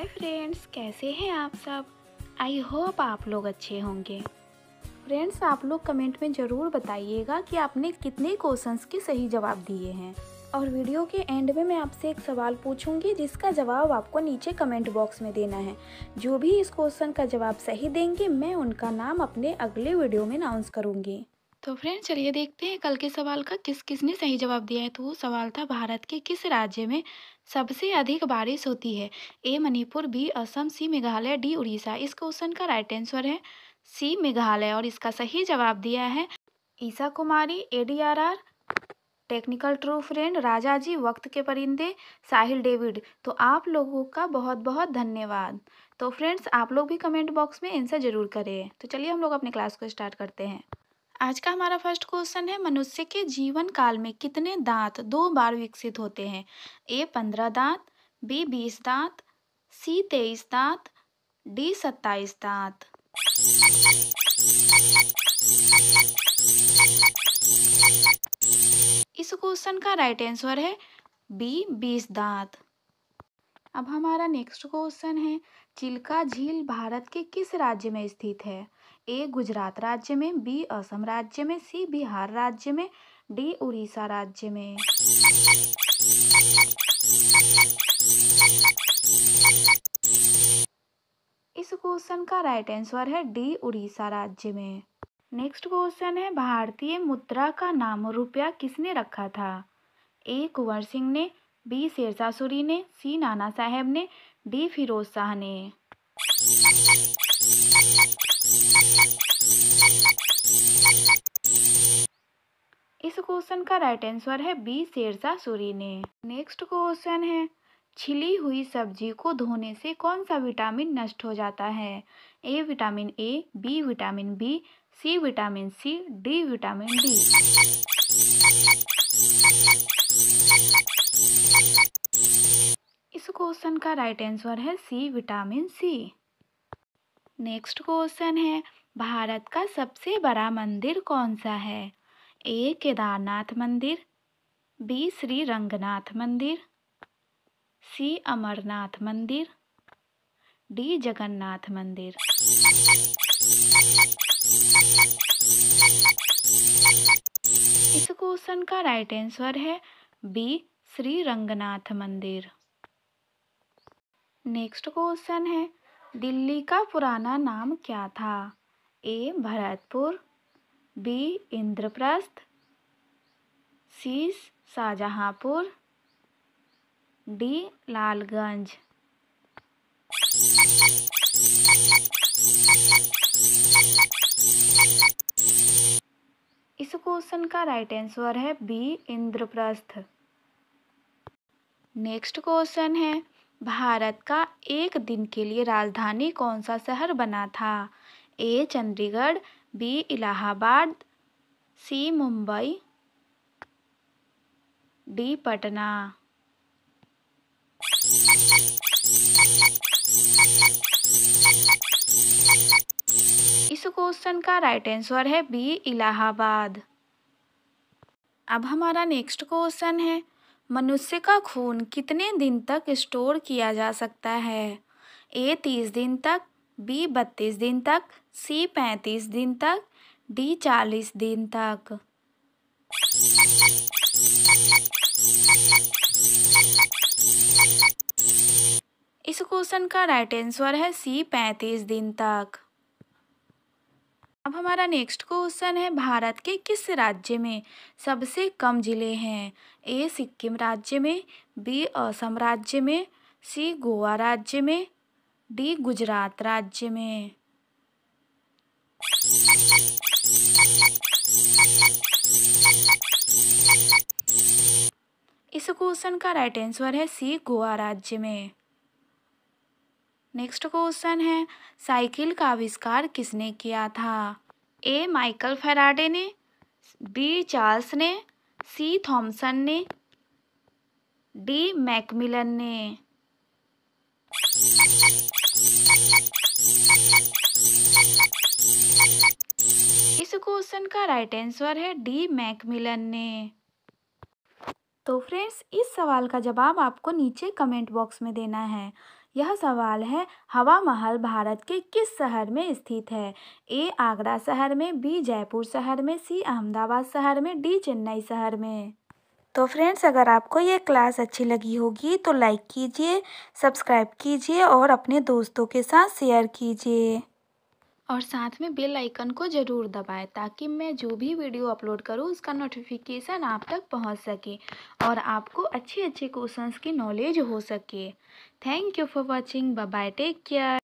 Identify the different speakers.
Speaker 1: hi friends कैसे हैं आप सब आई होप आप लोग अच्छे होंगे फ्रेंड्स आप लोग कमेंट में ज़रूर बताइएगा कि आपने कितने क्वेश्चंस के सही जवाब दिए हैं और वीडियो के एंड में मैं आपसे एक सवाल पूछूंगी जिसका जवाब आपको नीचे कमेंट बॉक्स में देना है जो भी इस क्वेश्चन का जवाब सही देंगे मैं उनका नाम अपने अगले वीडियो में अनाउंस करूँगी तो फ्रेंड चलिए देखते हैं कल के सवाल का किस किस ने सही जवाब दिया है तो वो सवाल था भारत के किस राज्य में सबसे अधिक बारिश होती है A Manipur B Assam C Meghalaya D Orissa इस क्वेश्चन का राइट आंसर है सी मेघालय और इसका सही जवाब दिया है Isha Kumari A D R R technical true friend Raja ji वक्त के परिंदे साहिल डेविड तो आप लोगों का बहुत बहुत धन्यवाद तो फ्रेंड्स आप लोग भी कमेंट बॉक्स में आंसर जरूर करें तो चलिए हम लोग अपने क्लास को स्टार्ट करते हैं आज का हमारा फर्स्ट क्वेश्चन है मनुष्य के जीवन काल में कितने दांत दो बार विकसित होते हैं ए पंद्रह दांत बी बीस दांत सी तेईस दांत डी सत्ताईस दांत इस क्वेश्चन का राइट आंसर है बी बीस दांत अब हमारा नेक्स्ट क्वेश्चन है चिल्का झील भारत के किस राज्य में स्थित है ए गुजरात राज्य में बी असम राज्य में सी बिहार राज्य में डी उड़ीसा राज्य में इस क्वेश्चन का राइट आंसर है डी उड़ीसा राज्य में नेक्स्ट क्वेश्चन है भारतीय मुद्रा का नाम रुपया किसने रखा था ए कुंवर सिंह ने बी सूरी ने सी नाना साहेब ने डी फिरोज शाह ने इस क्वेश्चन का राइट आंसर है बी शेरशाह सूरी ने नेक्स्ट क्वेश्चन है छिली हुई सब्जी को धोने से कौन सा विटामिन नष्ट हो जाता है A vitamin A B vitamin B C vitamin C D vitamin D इस क्वेश्चन का राइट आंसर है C vitamin C next question है भारत का सबसे बड़ा मंदिर कौन सा है ए केदारनाथ मंदिर बी श्री रंगनाथ मंदिर सी अमरनाथ मंदिर डी जगन्नाथ मंदिर इस क्वेश्चन का राइट आंसर है बी श्री रंगनाथ मंदिर नेक्स्ट क्वेश्चन है दिल्ली का पुराना नाम क्या था A Bharatpur B Indraprastha C Shahjahanpur D Lalganj इस क्वेश्चन का राइट आंसर है बी इंद्रप्रस्थ नेक्स्ट क्वेश्चन है भारत का एक दिन के लिए राजधानी कौन सा शहर बना था A Chandigarh B Allahabad C Mumbai D Patna इस क्वेश्चन का राइट आंसर है बी इलाहाबाद अब हमारा नेक्स्ट क्वेश्चन है मनुष्य का खून कितने दिन तक स्टोर किया जा सकता है ए तीस दिन तक बी बत्तीस दिन तक सी पैंतीस दिन तक डी चालीस दिन तक इस क्वेश्चन का राइट आंसर है सी पैंतीस दिन तक अब हमारा नेक्स्ट क्वेश्चन है भारत के किस राज्य में सबसे कम जिले हैं ए सिक्किम राज्य में बी असम राज्य में सी गोवा राज्य में डी गुजरात राज्य में इस क्वेश्चन का राइट आंसर है सी गोवा राज्य में नेक्स्ट क्वेश्चन है साइकिल का आविष्कार किसने किया था ए माइकल फेराडे ने बी चार्ल्स ने सी थॉमसन ने डी मैकमिलन ने इस क्वेश्चन का राइट आंसर है डी मैकमिलन ने तो फ्रेंड्स इस सवाल का जवाब आपको नीचे कमेंट बॉक्स में देना है यह सवाल है हवा महल भारत के किस शहर में स्थित है ए आगरा शहर में बी जयपुर शहर में सी अहमदाबाद शहर में डी चेन्नई शहर में तो फ्रेंड्स अगर आपको ये क्लास अच्छी लगी होगी तो लाइक कीजिए सब्सक्राइब कीजिए और अपने दोस्तों के साथ शेयर कीजिए और साथ में बेल आइकन को ज़रूर दबाएं ताकि मैं जो भी वीडियो अपलोड करूं उसका नोटिफिकेशन आप तक पहुंच सके और आपको अच्छे अच्छे क्वेश्चंस की नॉलेज हो सके thank you for watching bye take care